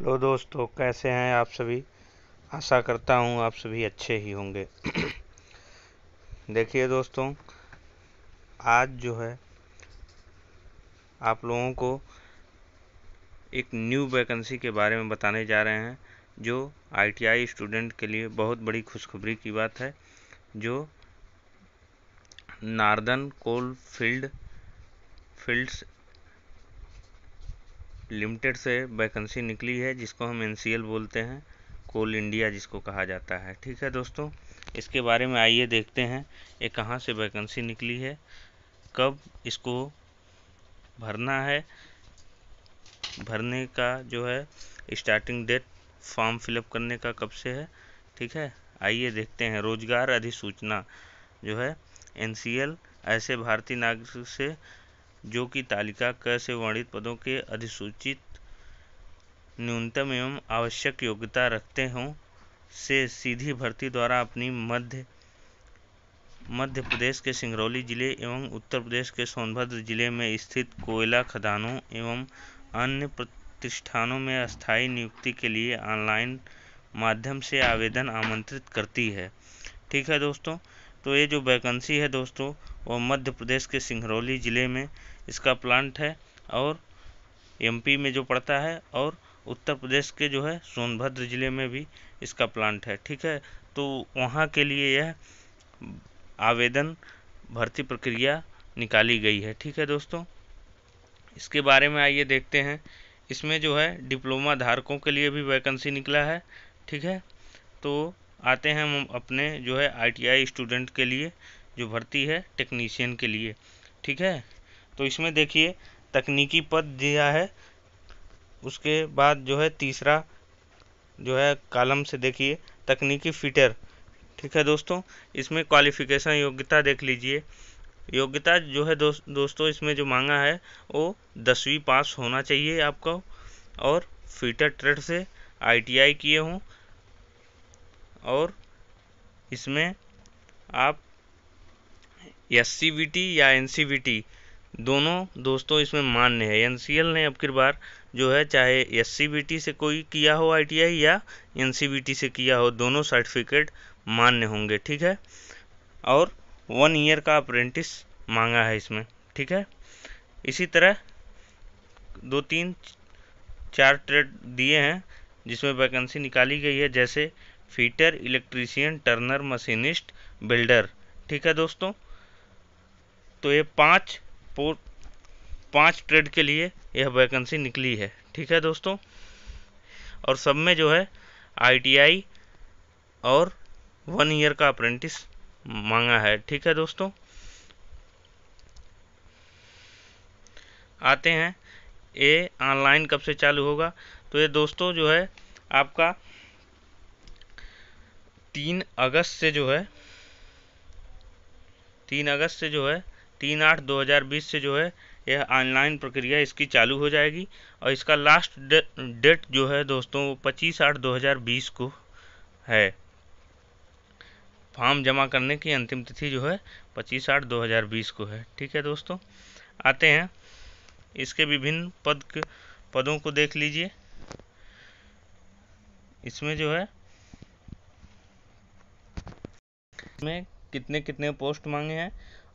hello दोस्तों कैसे हैं आप सभी आशा करता हूं आप सभी अच्छे ही होंगे देखिए दोस्तों आज जो है आप लोगों को एक न्यू वैकेंसी के बारे में बताने जा रहे हैं जो आईटीआई स्टूडेंट के लिए बहुत बड़ी खुशखबरी की बात है जो Northern Coal Field Fields Limited से वैकेंसी निकली है जिसको हम एन बोलते हैं कोल इंडिया जिसको कहा जाता है ठीक है दोस्तों इसके बारे में आइए देखते हैं ये कहाँ से वैकेंसी निकली है कब इसको भरना है भरने का जो है स्टार्टिंग डेट फॉर्म फिलअप करने का कब से है ठीक है आइए देखते हैं रोजगार अधिसूचना जो है एन ऐसे भारतीय नागरिक से जो कि तालिका क से वर्णित पदों के अधिसूचित न्यूनतम एवं आवश्यक योग्यता रखते हों से सीधी भर्ती द्वारा अपनी मध्य मध्य प्रदेश के सिंगरौली जिले एवं उत्तर प्रदेश के सोनभद्र जिले में स्थित कोयला खदानों एवं अन्य प्रतिष्ठानों में अस्थायी नियुक्ति के लिए ऑनलाइन माध्यम से आवेदन आमंत्रित करती है ठीक है दोस्तों तो ये जो वैकेंसी है दोस्तों वो मध्य प्रदेश के सिंगरौली ज़िले में इसका प्लांट है और एमपी में जो पड़ता है और उत्तर प्रदेश के जो है सोनभद्र ज़िले में भी इसका प्लांट है ठीक है तो वहाँ के लिए यह आवेदन भर्ती प्रक्रिया निकाली गई है ठीक है दोस्तों इसके बारे में आइए देखते हैं इसमें जो है डिप्लोमा धारकों के लिए भी वैकेंसी निकला है ठीक है तो आते हैं हम अपने जो है आईटीआई स्टूडेंट के लिए जो भर्ती है टेक्नीशियन के लिए ठीक है तो इसमें देखिए तकनीकी पद दिया है उसके बाद जो है तीसरा जो है कॉलम से देखिए तकनीकी फिटर ठीक है दोस्तों इसमें क्वालिफिकेशन योग्यता देख लीजिए योग्यता जो है दोस्त दोस्तों इसमें जो मांगा है वो दसवीं पास होना चाहिए आपको और फीटर ट्रेड से आईटीआई किए हों और इसमें आप एस या एन दोनों दोस्तों इसमें मान्य है एन ने अब की बार जो है चाहे एस से कोई किया हो आई या एन से किया हो दोनों सर्टिफिकेट मान्य होंगे ठीक है और वन ईयर का अप्रेंटिस मांगा है इसमें ठीक है इसी तरह दो तीन चार ट्रेड दिए हैं जिसमें वैकेंसी निकाली गई है जैसे fitter electrician turner machinist builder ठीक है दोस्तों तो ये पांच पांच ट्रेड के लिए यह वैकेंसी निकली है ठीक है दोस्तों और सब में जो है आईटीआई और वन ईयर का अप्रेंटिस मांगा है ठीक है दोस्तों आते हैं ये ऑनलाइन कब से चालू होगा तो ये दोस्तों जो है आपका तीन अगस्त से जो है तीन अगस्त से जो है तीन आठ दो हज़ार बीस से जो है यह ऑनलाइन प्रक्रिया इसकी चालू हो जाएगी और इसका लास्ट डेट जो है दोस्तों पच्चीस आठ दो हज़ार बीस को है फॉर्म जमा करने की अंतिम तिथि जो है पच्चीस आठ दो हज़ार बीस को है ठीक है दोस्तों आते हैं इसके विभिन्न पद पदों को देख लीजिए इसमें जो है में कितने कितने पोस्ट मांगे हैं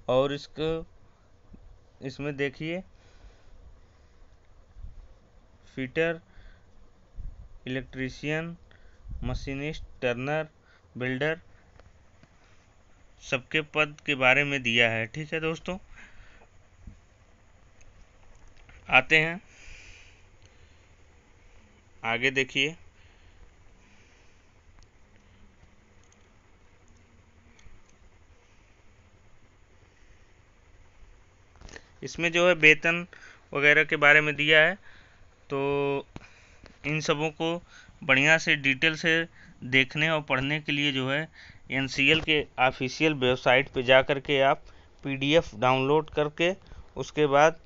और इसको इसमें देखिए fitter electrician machinist turner builder सबके पद के बारे में दिया है ठीक है दोस्तों आते हैं आगे देखिए इसमें जो है वेतन वगैरह के बारे में दिया है तो इन सबों को बढ़िया से डिटेल से देखने और पढ़ने के लिए जो है एन के ऑफिशियल वेबसाइट पर जा कर के आप पी डाउनलोड करके उसके बाद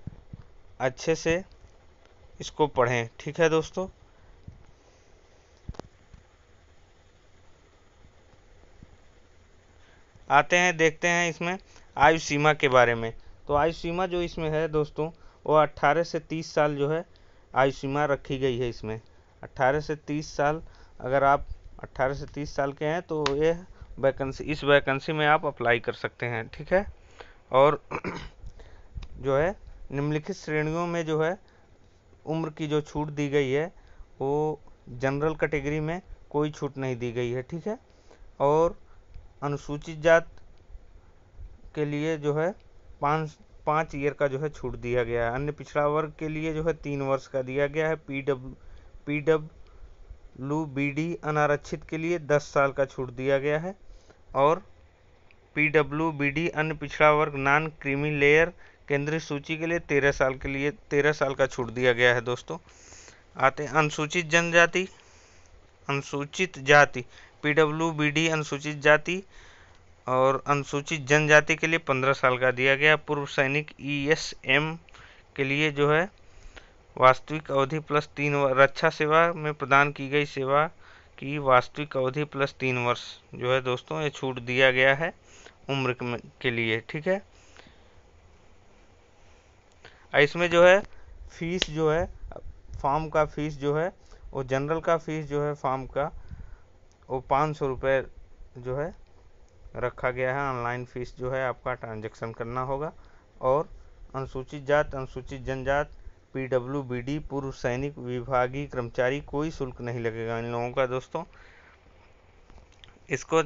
अच्छे से इसको पढ़ें ठीक है दोस्तों आते हैं देखते हैं इसमें आयु सीमा के बारे में तो आयु सीमा जो इसमें है दोस्तों वो अट्ठारह से तीस साल जो है आयु सीमा रखी गई है इसमें अट्ठारह से तीस साल अगर आप अट्ठारह से तीस साल के हैं तो ये वैकेंसी इस वैकेंसी में आप अप्लाई कर सकते हैं ठीक है और जो है निम्नलिखित श्रेणियों में जो है उम्र की जो छूट दी गई है वो जनरल कैटेगरी में कोई छूट नहीं दी गई है ठीक है और अनुसूचित जात के लिए जो है पाँच पाँच ईयर का जो है छूट दिया गया है अन्य पिछड़ा वर्ग के लिए जो है तीन वर्ष का दिया गया है P W P W B D अनारक्षित के लिए दस साल का छूट दिया गया है और पी डब्ल्यू बी डी अन्य पिछड़ा वर्ग नॉन क्रीमी लेयर केंद्रीय सूची के लिए तेरह साल के लिए तेरह साल का छूट दिया गया है दोस्तों आते अनुसूचित जनजाति अनुसूचित जाति पी डब्ल्यू बी डी अनुसूचित जाति और अनुसूचित जनजाति के लिए पंद्रह साल का दिया गया पूर्व सैनिक ई एस एम के लिए जो है वास्तविक अवधि प्लस तीन रक्षा सेवा में प्रदान की गई सेवा की वास्तविक अवधि प्लस तीन वर्ष जो है दोस्तों ये छूट दिया गया है उम्र के लिए ठीक है इसमें जो है फीस जो है फार्म का फीस जो है वो जनरल का फीस जो है फॉर्म का वो पाँच सौ रुपये जो है रखा गया है ऑनलाइन फ़ीस जो है आपका ट्रांजेक्शन करना होगा और अनुसूचित जात अनुसूचित जनजात पी डब्ल्यू बी डी पूर्व सैनिक विभागीय कर्मचारी कोई शुल्क नहीं लगेगा इन लोगों का दोस्तों इसको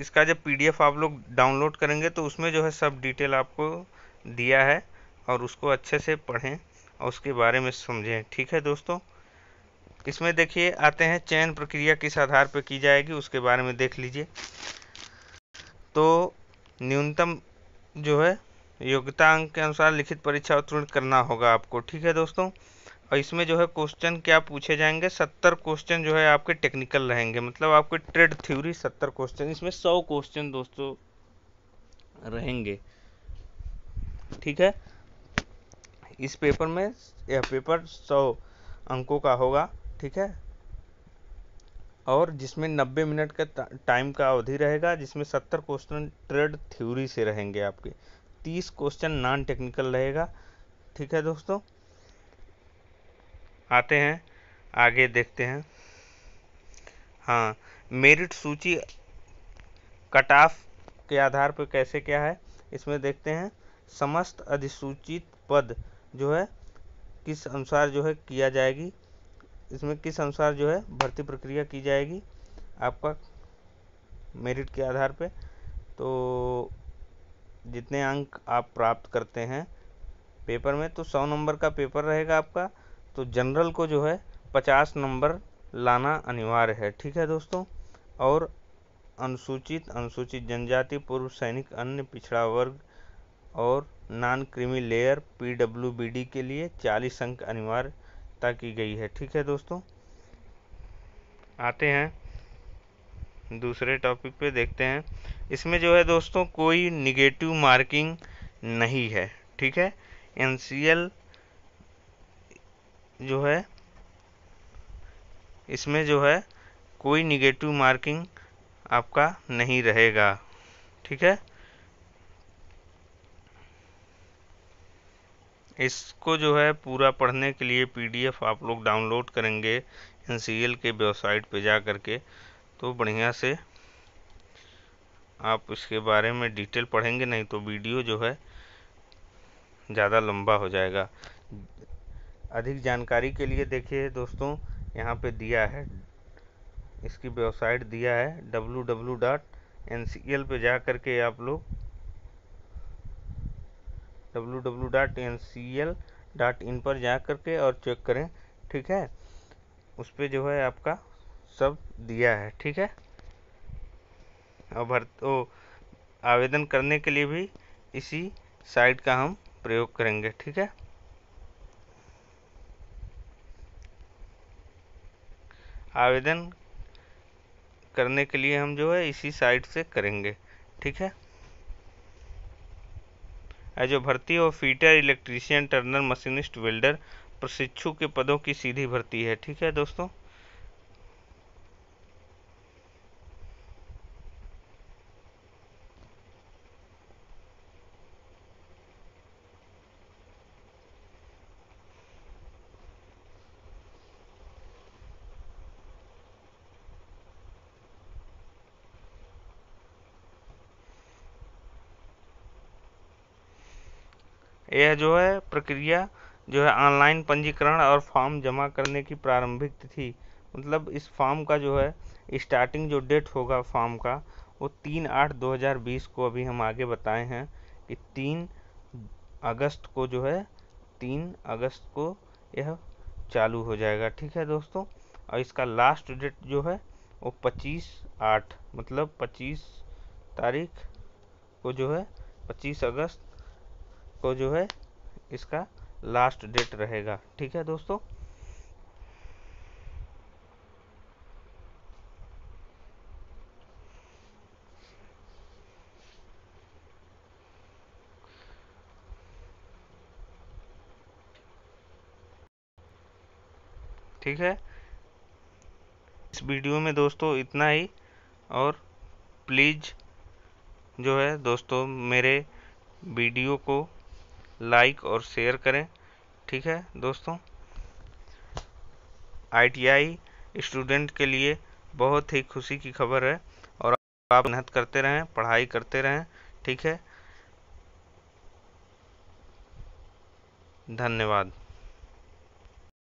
इसका जब पीडीएफ आप लोग डाउनलोड करेंगे तो उसमें जो है सब डिटेल आपको दिया है और उसको अच्छे से पढ़ें और उसके बारे में समझें ठीक है दोस्तों इसमें देखिए आते हैं चयन प्रक्रिया किस आधार पर की जाएगी उसके बारे में देख लीजिए तो न्यूनतम जो है योग्यता अंक के अनुसार लिखित परीक्षा उत्तीर्ण करना होगा आपको ठीक है दोस्तों और इसमें जो है क्वेश्चन क्या पूछे जाएंगे सत्तर क्वेश्चन जो है आपके टेक्निकल रहेंगे मतलब आपके ट्रेड थ्योरी सत्तर क्वेश्चन इसमें सौ क्वेश्चन दोस्तों रहेंगे ठीक है इस पेपर में यह पेपर सौ अंकों का होगा ठीक है और जिसमें नब्बे मिनट का टाइम का अवधि रहेगा जिसमें सत्तर क्वेश्चन ट्रेड थ्योरी से रहेंगे आपके तीस क्वेश्चन नॉन टेक्निकल रहेगा ठीक है दोस्तों आते हैं आगे देखते हैं हाँ मेरिट सूची कट ऑफ के आधार पर कैसे क्या है इसमें देखते हैं समस्त अधिसूचित पद जो है किस अनुसार जो है किया जाएगी इसमें किस अनुसार जो है भर्ती प्रक्रिया की जाएगी आपका मेरिट के आधार पे तो जितने अंक आप प्राप्त करते हैं पेपर में तो सौ नंबर का पेपर रहेगा आपका तो जनरल को जो है पचास नंबर लाना अनिवार्य है ठीक है दोस्तों और अनुसूचित अनुसूचित जनजाति पूर्व सैनिक अन्य पिछड़ा वर्ग और नॉन क्रीमी लेयर पी के लिए 40 अंक अनिवार्य वार्ता की गई है ठीक है दोस्तों आते हैं दूसरे टॉपिक पे देखते हैं इसमें जो है दोस्तों कोई निगेटिव मार्किंग नहीं है ठीक है एन जो है इसमें जो है कोई निगेटिव मार्किंग आपका नहीं रहेगा ठीक है इसको जो है पूरा पढ़ने के लिए पीडीएफ आप लोग डाउनलोड करेंगे एन के वेबसाइट पे जा कर के तो बढ़िया से आप इसके बारे में डिटेल पढ़ेंगे नहीं तो वीडियो जो है ज़्यादा लंबा हो जाएगा अधिक जानकारी के लिए देखिए दोस्तों यहाँ पे दिया है इसकी वेबसाइट दिया है W W dot N C L पे जा कर के आप लोग www.ncl.in पर जा करके और चेक करें ठीक है उस पर जो है आपका सब दिया है ठीक है और भर तो आवेदन करने के लिए भी इसी साइट का हम प्रयोग करेंगे ठीक है आवेदन करने के लिए हम जो है इसी साइट से करेंगे ठीक है जो भर्ती वो fitter electrician turner machinist welder प्रशिक्षु के पदों की सीधी भर्ती है ठीक है दोस्तों यह जो है प्रक्रिया जो है ऑनलाइन पंजीकरण और फॉर्म जमा करने की प्रारंभिक तिथि मतलब इस फॉर्म का जो है स्टार्टिंग जो डेट होगा फॉर्म का वो तीन आठ दो हज़ार बीस को अभी हम आगे बताए हैं कि तीन अगस्त को जो है तीन अगस्त को यह चालू हो जाएगा ठीक है दोस्तों और इसका लास्ट डेट जो है वो पच्चीस आठ मतलब पच्चीस तारीख को जो है पच्चीस अगस्त को जो है इसका लास्ट डेट रहेगा ठीक है दोस्तों ठीक है इस वीडियो में दोस्तों इतना ही और प्लीज़ जो है दोस्तों मेरे वीडियो को लाइक और शेयर करें ठीक है दोस्तों आईटीआई स्टूडेंट के लिए बहुत ही खुशी की खबर है और आप मेहनत करते रहें पढ़ाई करते रहें ठीक है धन्यवाद